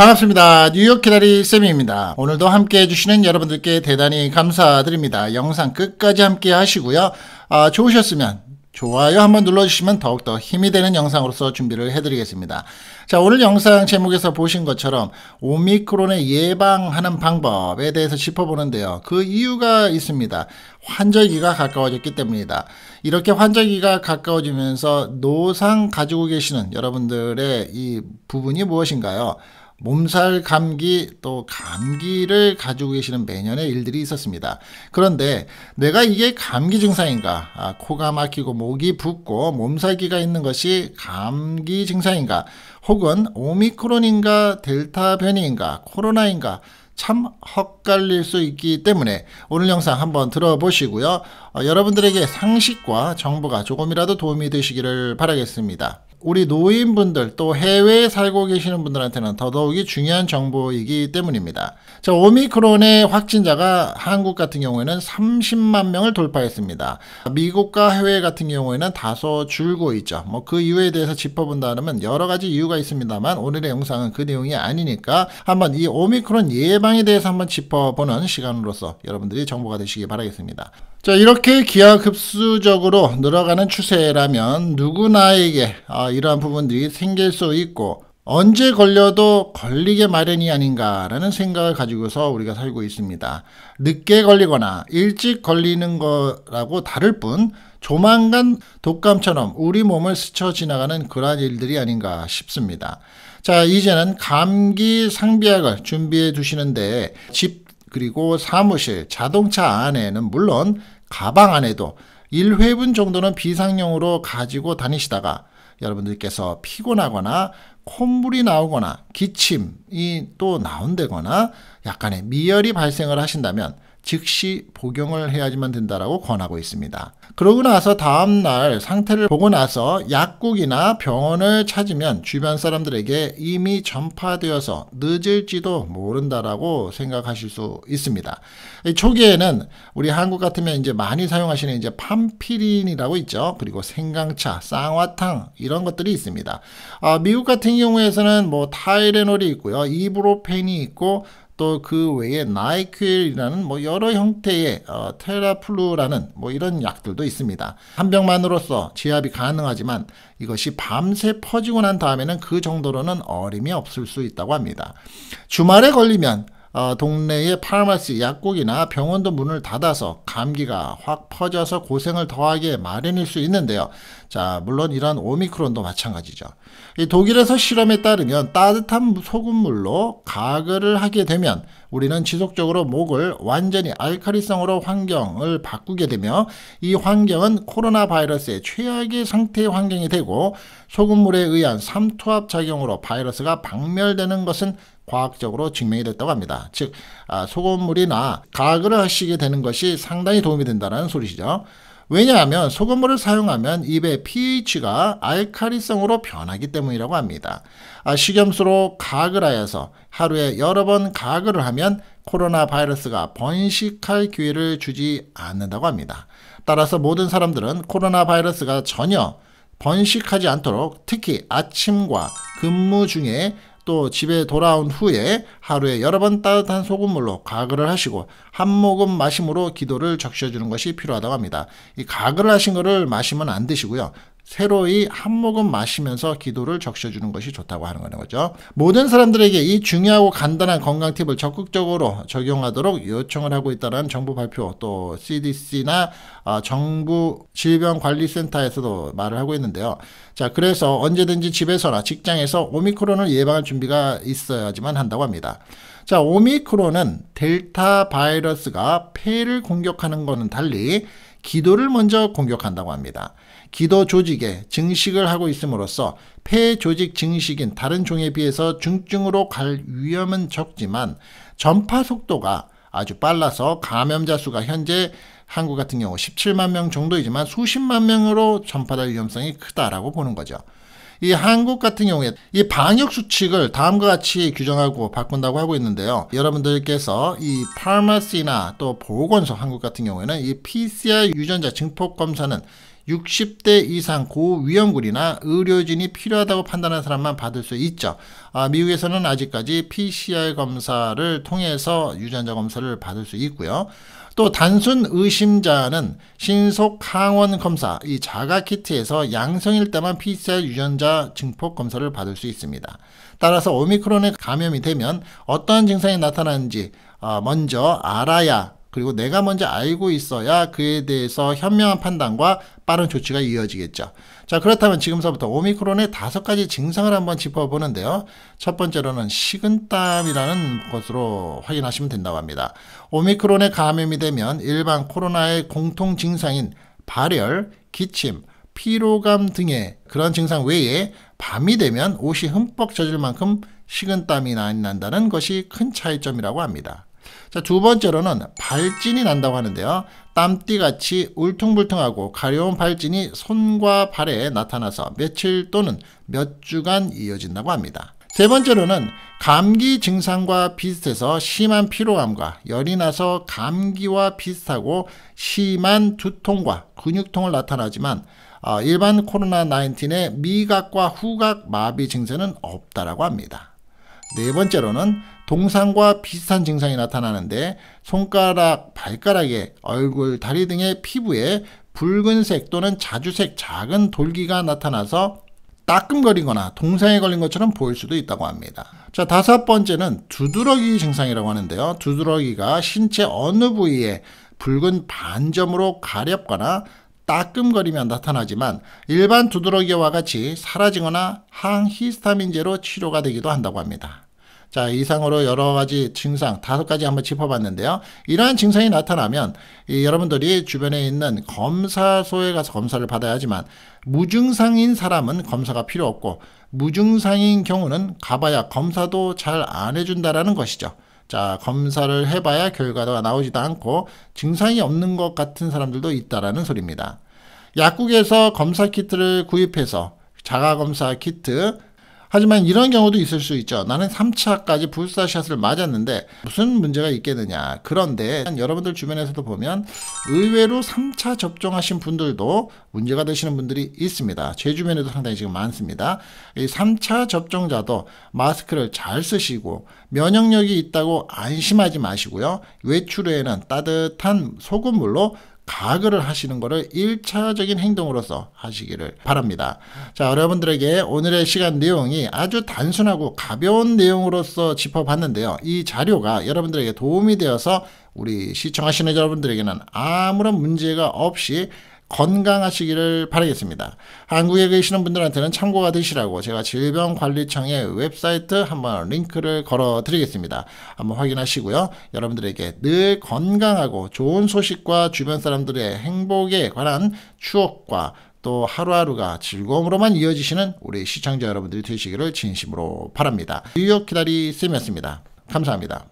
반갑습니다. 뉴욕 기다리 쌤입니다. 오늘도 함께 해주시는 여러분들께 대단히 감사드립니다. 영상 끝까지 함께 하시고요. 아, 좋으셨으면 좋아요 한번 눌러주시면 더욱더 힘이 되는 영상으로서 준비를 해드리겠습니다. 자, 오늘 영상 제목에서 보신 것처럼 오미크론의 예방하는 방법에 대해서 짚어보는데요. 그 이유가 있습니다. 환절기가 가까워졌기 때문이다. 이렇게 환절기가 가까워지면서 노상 가지고 계시는 여러분들의 이 부분이 무엇인가요? 몸살 감기 또 감기를 가지고 계시는 매년의 일들이 있었습니다. 그런데 내가 이게 감기 증상인가? 아, 코가 막히고 목이 붓고 몸살기가 있는 것이 감기 증상인가? 혹은 오미크론인가 델타 변이인가 코로나인가 참 헛갈릴 수 있기 때문에 오늘 영상 한번 들어보시고요. 어, 여러분들에게 상식과 정보가 조금이라도 도움이 되시기를 바라겠습니다. 우리 노인분들 또 해외에 살고 계시는 분들한테는 더더욱이 중요한 정보이기 때문입니다. 자, 오미크론의 확진자가 한국 같은 경우에는 30만 명을 돌파했습니다. 미국과 해외 같은 경우에는 다소 줄고 있죠. 뭐 그 이유에 대해서 짚어본다면 여러 가지 이유가 있습니다만 오늘의 영상은 그 내용이 아니니까 한번 이 오미크론 예방에 대해서 한번 짚어보는 시간으로서 여러분들이 정보가 되시기 바라겠습니다. 자, 이렇게 기하급수적으로 늘어가는 추세라면 누구나에게 아, 이러한 부분들이 생길 수 있고 언제 걸려도 걸리게 마련이 아닌가라는 생각을 가지고서 우리가 살고 있습니다. 늦게 걸리거나 일찍 걸리는 거라고 다를 뿐 조만간 독감처럼 우리 몸을 스쳐 지나가는 그러한 일들이 아닌가 싶습니다. 자, 이제는 감기 상비약을 준비해 두시는데 집 그리고 사무실, 자동차 안에는 물론 가방 안에도 1회분 정도는 비상용으로 가지고 다니시다가 여러분들께서 피곤하거나 콧물이 나오거나 기침이 또 나온다거나 약간의 미열이 발생을 하신다면 즉시 복용을 해야지만 된다라고 권하고 있습니다. 그러고 나서 다음 날 상태를 보고 나서 약국이나 병원을 찾으면 주변 사람들에게 이미 전파되어서 늦을지도 모른다라고 생각하실 수 있습니다. 초기에는 우리 한국 같으면 이제 많이 사용하시는 이제 팜피린이라고 있죠. 그리고 생강차, 쌍화탕 이런 것들이 있습니다. 아, 미국 같은 경우에서는 뭐 타이레놀이 있고요, 이브로펜이 있고 또그 외에 나이퀼이라는 뭐 여러 형태의 어, 테라플루라는 뭐 이런 약들도 있습니다. 한 병만으로서 지압이 가능하지만 이것이 밤새 퍼지고 난 다음에는 그 정도로는 어림이 없을 수 있다고 합니다. 주말에 걸리면 어, 동네의 파마시 약국이나 병원도 문을 닫아서 감기가 확 퍼져서 고생을 더하게 마련일 수 있는데요. 자 물론 이런 오미크론도 마찬가지죠. 독일에서 실험에 따르면 따뜻한 소금물로 가글을 하게 되면 우리는 지속적으로 목을 완전히 알카리성으로 환경을 바꾸게 되며 이 환경은 코로나 바이러스의 최악의 상태의 환경이 되고 소금물에 의한 삼투압 작용으로 바이러스가 박멸되는 것은 과학적으로 증명이 됐다고 합니다. 즉 아, 소금물이나 가글을 하시게 되는 것이 상당히 도움이 된다는 소리시죠. 왜냐하면 소금물을 사용하면 입의 pH가 알칼리성으로 변하기 때문이라고 합니다. 아, 식염수로 가글 하여서 하루에 여러 번 가글을 하면 코로나 바이러스가 번식할 기회를 주지 않는다고 합니다. 따라서 모든 사람들은 코로나 바이러스가 전혀 번식하지 않도록 특히 아침과 근무 중에 또 집에 돌아온 후에 하루에 여러 번 따뜻한 소금물로 가글을 하시고 한 모금 마심으로 기도를 적셔주는 것이 필요하다고 합니다. 이 가글을 하신 것을 마시면 안 드시고요. 새로이 한 모금 마시면서 기도를 적셔주는 것이 좋다고 하는 거죠. 모든 사람들에게 이 중요하고 간단한 건강 팁을 적극적으로 적용하도록 요청을 하고 있다는 정부 발표 또 CDC나 아, 정부 질병관리센터에서도 말을 하고 있는데요. 자 그래서 언제든지 집에서나 직장에서 오미크론을 예방할 준비가 있어야지만 한다고 합니다. 자 오미크론은 델타 바이러스가 폐를 공격하는 것은 달리 기도를 먼저 공격한다고 합니다. 기도 조직에 증식을 하고 있음으로써 폐 조직 증식인 다른 종에 비해서 중증으로 갈 위험은 적지만 전파 속도가 아주 빨라서 감염자 수가 현재 한국 같은 경우 17만 명 정도이지만 수십만 명으로 전파될 위험성이 크다라고 보는 거죠. 이 한국 같은 경우에 이 방역 수칙을 다음과 같이 규정하고 바꾼다고 하고 있는데요. 여러분들께서 이 파마시나 또 보건소 한국 같은 경우에는 이 PCR 유전자 증폭 검사는 60대 이상 고위험군이나 의료진이 필요하다고 판단한 사람만 받을 수 있죠. 아, 미국에서는 아직까지 PCR 검사를 통해서 유전자 검사를 받을 수 있고요. 또 단순 의심자는 신속 항원 검사, 이 자가 키트에서 양성일 때만 PCR 유전자 증폭 검사를 받을 수 있습니다. 따라서 오미크론에 감염이 되면 어떠한 증상이 나타나는지 아, 먼저 알아야 그리고 내가 먼저 알고 있어야 그에 대해서 현명한 판단과 빠른 조치가 이어지겠죠. 자, 그렇다면 지금서부터 오미크론의 다섯 가지 증상을 한번 짚어보는데요. 첫 번째로는 식은땀이라는 것으로 확인하시면 된다고 합니다. 오미크론에 감염이 되면 일반 코로나의 공통 증상인 발열, 기침, 피로감 등의 그런 증상 외에 밤이 되면 옷이 흠뻑 젖을 만큼 식은땀이 난다는 것이 큰 차이점이라고 합니다. 자, 두 번째로는 발진이 난다고 하는데요. 땀띠같이 울퉁불퉁하고 가려운 발진이 손과 발에 나타나서 며칠 또는 몇 주간 이어진다고 합니다. 세 번째로는 감기 증상과 비슷해서 심한 피로감과 열이 나서 감기와 비슷하고 심한 두통과 근육통을 나타나지만 어, 일반 코로나19의 미각과 후각 마비 증세는 없다라고 합니다. 네 번째로는 동상과 비슷한 증상이 나타나는데 손가락, 발가락에 얼굴, 다리 등의 피부에 붉은색 또는 자주색 작은 돌기가 나타나서 따끔거리거나 동상에 걸린 것처럼 보일 수도 있다고 합니다. 자 다섯 번째는 두드러기 증상이라고 하는데요. 두드러기가 신체 어느 부위에 붉은 반점으로 가렵거나 따끔거리면 나타나지만 일반 두드러기와 같이 사라지거나 항히스타민제로 치료가 되기도 한다고 합니다. 자, 이상으로 여러 가지 증상 다섯 가지 한번 짚어봤는데요. 이러한 증상이 나타나면 이, 여러분들이 주변에 있는 검사소에 가서 검사를 받아야 하지만 무증상인 사람은 검사가 필요 없고 무증상인 경우는 가봐야 검사도 잘 안 해준다라는 것이죠. 자, 검사를 해봐야 결과가 나오지도 않고 증상이 없는 것 같은 사람들도 있다라는 소리입니다. 약국에서 검사 키트를 구입해서 자가검사 키트 하지만 이런 경우도 있을 수 있죠. 나는 3차까지 불사샷을 맞았는데 무슨 문제가 있겠느냐. 그런데 여러분들 주변에서도 보면 의외로 3차 접종하신 분들도 문제가 되시는 분들이 있습니다. 제 주변에도 상당히 지금 많습니다. 이 3차 접종자도 마스크를 잘 쓰시고 면역력이 있다고 안심하지 마시고요. 외출에는 후 따뜻한 소금물로 가글을 하시는 것을 일차적인 행동으로서 하시기를 바랍니다. 자, 여러분들에게 오늘의 시간 내용이 아주 단순하고 가벼운 내용으로서 짚어봤는데요. 이 자료가 여러분들에게 도움이 되어서 우리 시청하시는 여러분들에게는 아무런 문제가 없이 건강하시기를 바라겠습니다. 한국에 계시는 분들한테는 참고가 되시라고 제가 질병관리청의 웹사이트 한번 링크를 걸어 드리겠습니다. 한번 확인하시고요. 여러분들에게 늘 건강하고 좋은 소식과 주변 사람들의 행복에 관한 추억과 또 하루하루가 즐거움으로만 이어지시는 우리 시청자 여러분들이 되시기를 진심으로 바랍니다. 뉴욕 기다리 쌤이었습니다. 감사합니다.